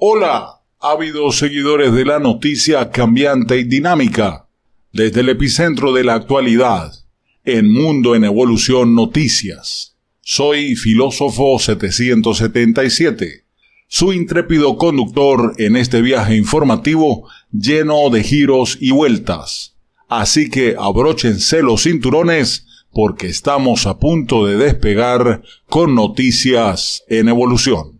Hola, ávidos seguidores de la noticia cambiante y dinámica, desde el epicentro de la actualidad, en Mundo en Evolución Noticias. Soy Filósofo 777, su intrépido conductor en este viaje informativo lleno de giros y vueltas. Así que abróchense los cinturones porque estamos a punto de despegar con noticias en evolución.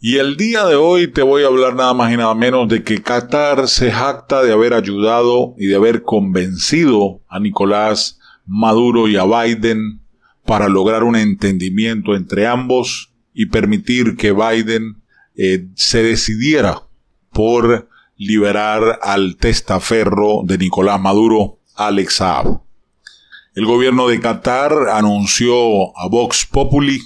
Y el día de hoy te voy a hablar nada más y nada menos de que Qatar se jacta de haber ayudado y de haber convencido a Nicolás Maduro y a Biden para lograr un entendimiento entre ambos y permitir que Biden eh, se decidiera por liberar al testaferro de Nicolás Maduro, Alex Saab. El gobierno de Qatar anunció a Vox Populi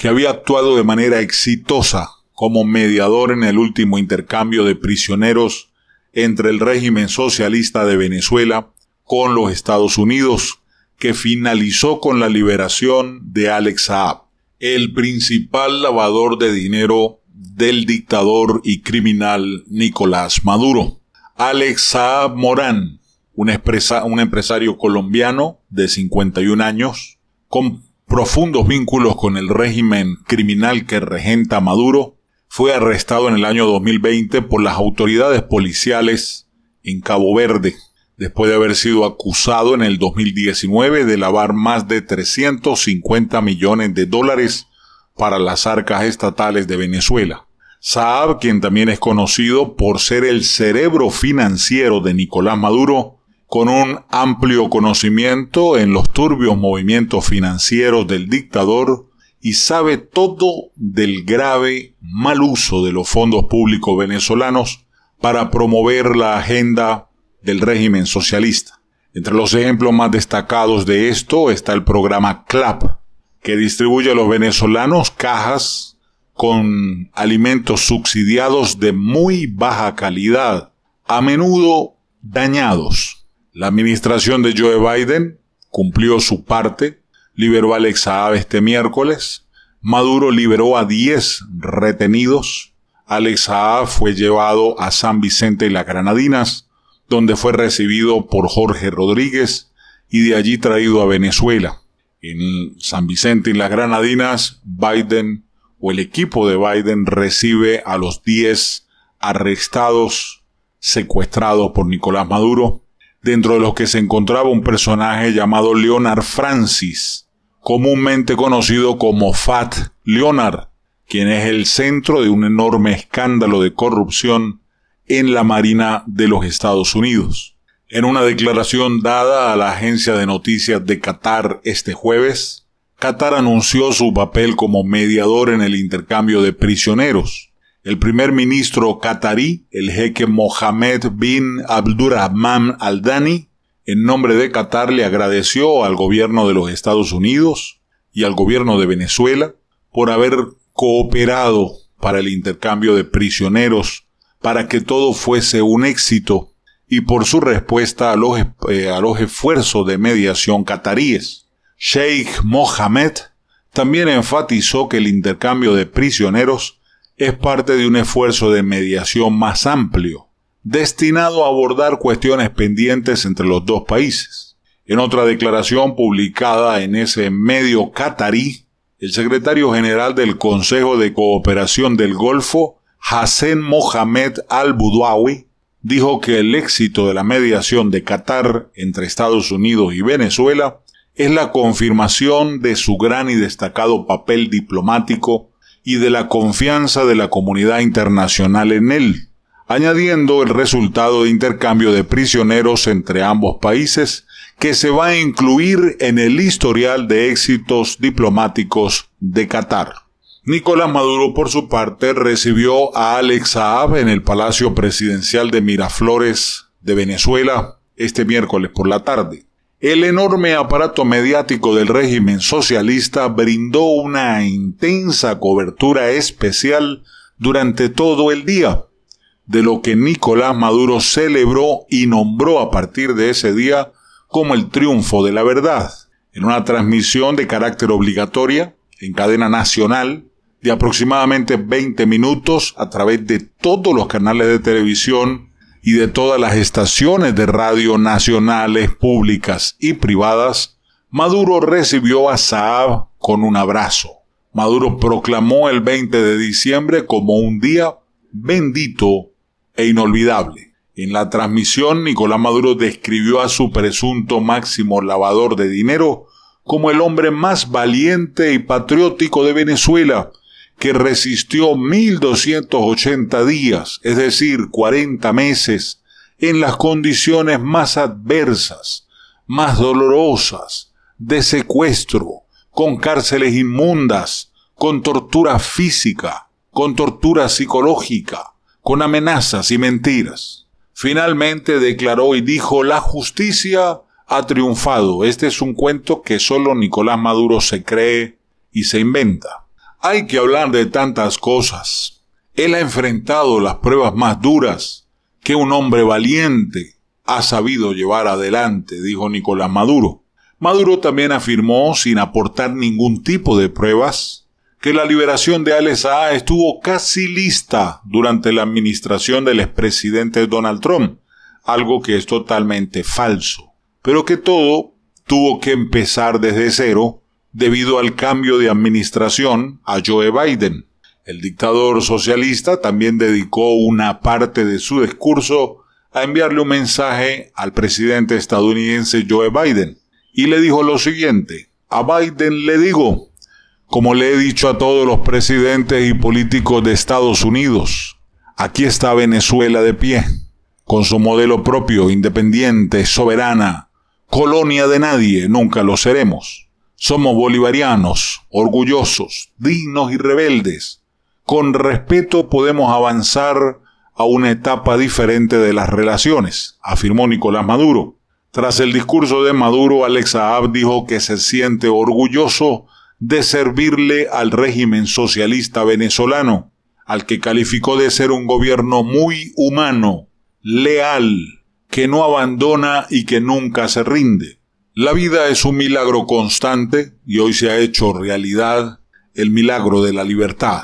que había actuado de manera exitosa como mediador en el último intercambio de prisioneros entre el régimen socialista de Venezuela con los Estados Unidos, que finalizó con la liberación de Alex Saab, el principal lavador de dinero del dictador y criminal Nicolás Maduro. Alex Saab Morán, un, un empresario colombiano de 51 años, con profundos vínculos con el régimen criminal que regenta Maduro, fue arrestado en el año 2020 por las autoridades policiales en Cabo Verde, después de haber sido acusado en el 2019 de lavar más de 350 millones de dólares para las arcas estatales de Venezuela. Saab, quien también es conocido por ser el cerebro financiero de Nicolás Maduro, con un amplio conocimiento en los turbios movimientos financieros del dictador y sabe todo del grave mal uso de los fondos públicos venezolanos para promover la agenda del régimen socialista. Entre los ejemplos más destacados de esto está el programa CLAP, que distribuye a los venezolanos cajas con alimentos subsidiados de muy baja calidad, a menudo dañados la administración de Joe Biden cumplió su parte, liberó a Alex Saab este miércoles, Maduro liberó a 10 retenidos, Alex Saab fue llevado a San Vicente y las Granadinas, donde fue recibido por Jorge Rodríguez y de allí traído a Venezuela. En San Vicente y las Granadinas, Biden o el equipo de Biden recibe a los 10 arrestados, secuestrados por Nicolás Maduro, dentro de los que se encontraba un personaje llamado Leonard Francis, comúnmente conocido como Fat Leonard, quien es el centro de un enorme escándalo de corrupción en la Marina de los Estados Unidos. En una declaración dada a la agencia de noticias de Qatar este jueves, Qatar anunció su papel como mediador en el intercambio de prisioneros, el primer ministro catarí, el jeque Mohammed bin Abdurrahman al-Dani, en nombre de Qatar le agradeció al gobierno de los Estados Unidos y al gobierno de Venezuela por haber cooperado para el intercambio de prisioneros, para que todo fuese un éxito y por su respuesta a los, eh, a los esfuerzos de mediación qataríes. Sheikh Mohammed también enfatizó que el intercambio de prisioneros es parte de un esfuerzo de mediación más amplio, destinado a abordar cuestiones pendientes entre los dos países. En otra declaración publicada en ese medio catarí, el secretario general del Consejo de Cooperación del Golfo, Hassan Mohamed al-Budawi, dijo que el éxito de la mediación de Qatar entre Estados Unidos y Venezuela es la confirmación de su gran y destacado papel diplomático y de la confianza de la comunidad internacional en él, añadiendo el resultado de intercambio de prisioneros entre ambos países que se va a incluir en el historial de éxitos diplomáticos de Qatar. Nicolás Maduro, por su parte, recibió a Alex Saab en el Palacio Presidencial de Miraflores de Venezuela este miércoles por la tarde. El enorme aparato mediático del régimen socialista brindó una intensa cobertura especial durante todo el día, de lo que Nicolás Maduro celebró y nombró a partir de ese día como el triunfo de la verdad, en una transmisión de carácter obligatoria en cadena nacional de aproximadamente 20 minutos a través de todos los canales de televisión y de todas las estaciones de radio nacionales, públicas y privadas, Maduro recibió a Saab con un abrazo. Maduro proclamó el 20 de diciembre como un día bendito e inolvidable. En la transmisión, Nicolás Maduro describió a su presunto máximo lavador de dinero como el hombre más valiente y patriótico de Venezuela, que resistió 1280 días, es decir, 40 meses, en las condiciones más adversas, más dolorosas, de secuestro, con cárceles inmundas, con tortura física, con tortura psicológica, con amenazas y mentiras. Finalmente declaró y dijo, la justicia ha triunfado. Este es un cuento que solo Nicolás Maduro se cree y se inventa. Hay que hablar de tantas cosas. Él ha enfrentado las pruebas más duras que un hombre valiente ha sabido llevar adelante, dijo Nicolás Maduro. Maduro también afirmó, sin aportar ningún tipo de pruebas, que la liberación de Ales estuvo casi lista durante la administración del expresidente Donald Trump, algo que es totalmente falso, pero que todo tuvo que empezar desde cero debido al cambio de administración a Joe Biden. El dictador socialista también dedicó una parte de su discurso a enviarle un mensaje al presidente estadounidense Joe Biden y le dijo lo siguiente, a Biden le digo, como le he dicho a todos los presidentes y políticos de Estados Unidos, aquí está Venezuela de pie, con su modelo propio, independiente, soberana, colonia de nadie, nunca lo seremos. Somos bolivarianos, orgullosos, dignos y rebeldes. Con respeto podemos avanzar a una etapa diferente de las relaciones, afirmó Nicolás Maduro. Tras el discurso de Maduro, Alexa Saab dijo que se siente orgulloso de servirle al régimen socialista venezolano, al que calificó de ser un gobierno muy humano, leal, que no abandona y que nunca se rinde. La vida es un milagro constante y hoy se ha hecho realidad el milagro de la libertad,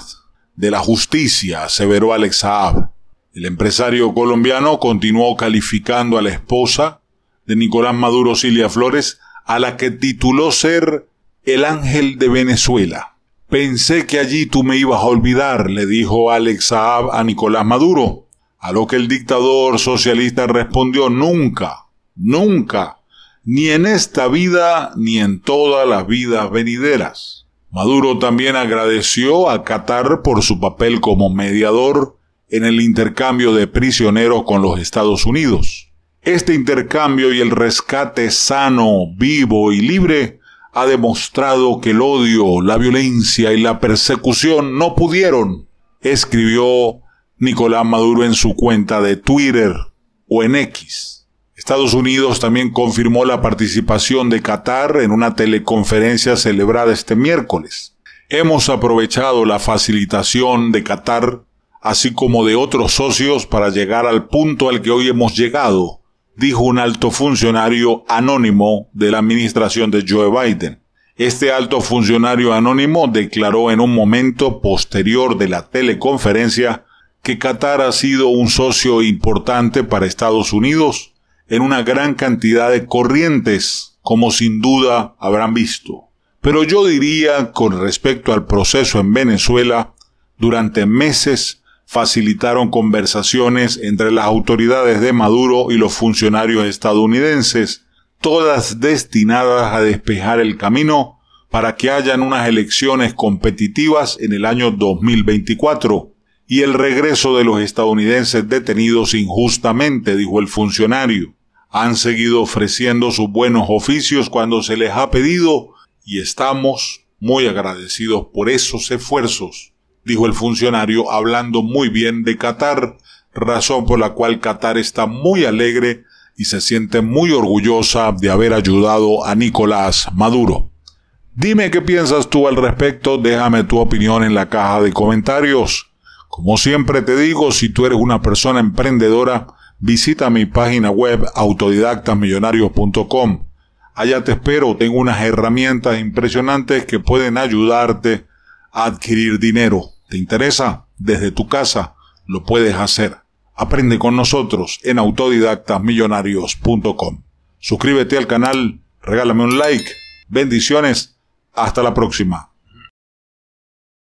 de la justicia, aseveró Alex Saab. El empresario colombiano continuó calificando a la esposa de Nicolás Maduro Silvia Flores, a la que tituló ser el ángel de Venezuela. Pensé que allí tú me ibas a olvidar, le dijo Alex Saab a Nicolás Maduro, a lo que el dictador socialista respondió nunca, nunca ni en esta vida ni en todas las vidas venideras. Maduro también agradeció a Qatar por su papel como mediador en el intercambio de prisioneros con los Estados Unidos. Este intercambio y el rescate sano, vivo y libre ha demostrado que el odio, la violencia y la persecución no pudieron, escribió Nicolás Maduro en su cuenta de Twitter o en X. Estados Unidos también confirmó la participación de Qatar en una teleconferencia celebrada este miércoles. Hemos aprovechado la facilitación de Qatar, así como de otros socios, para llegar al punto al que hoy hemos llegado, dijo un alto funcionario anónimo de la administración de Joe Biden. Este alto funcionario anónimo declaró en un momento posterior de la teleconferencia que Qatar ha sido un socio importante para Estados Unidos en una gran cantidad de corrientes, como sin duda habrán visto. Pero yo diría, con respecto al proceso en Venezuela, durante meses facilitaron conversaciones entre las autoridades de Maduro y los funcionarios estadounidenses, todas destinadas a despejar el camino para que hayan unas elecciones competitivas en el año 2024 y el regreso de los estadounidenses detenidos injustamente, dijo el funcionario han seguido ofreciendo sus buenos oficios cuando se les ha pedido y estamos muy agradecidos por esos esfuerzos, dijo el funcionario hablando muy bien de Qatar, razón por la cual Qatar está muy alegre y se siente muy orgullosa de haber ayudado a Nicolás Maduro. Dime qué piensas tú al respecto, déjame tu opinión en la caja de comentarios. Como siempre te digo, si tú eres una persona emprendedora, visita mi página web autodidactasmillonarios.com. Allá te espero, tengo unas herramientas impresionantes que pueden ayudarte a adquirir dinero. ¿Te interesa? Desde tu casa lo puedes hacer. Aprende con nosotros en autodidactasmillonarios.com. Suscríbete al canal, regálame un like. Bendiciones. Hasta la próxima.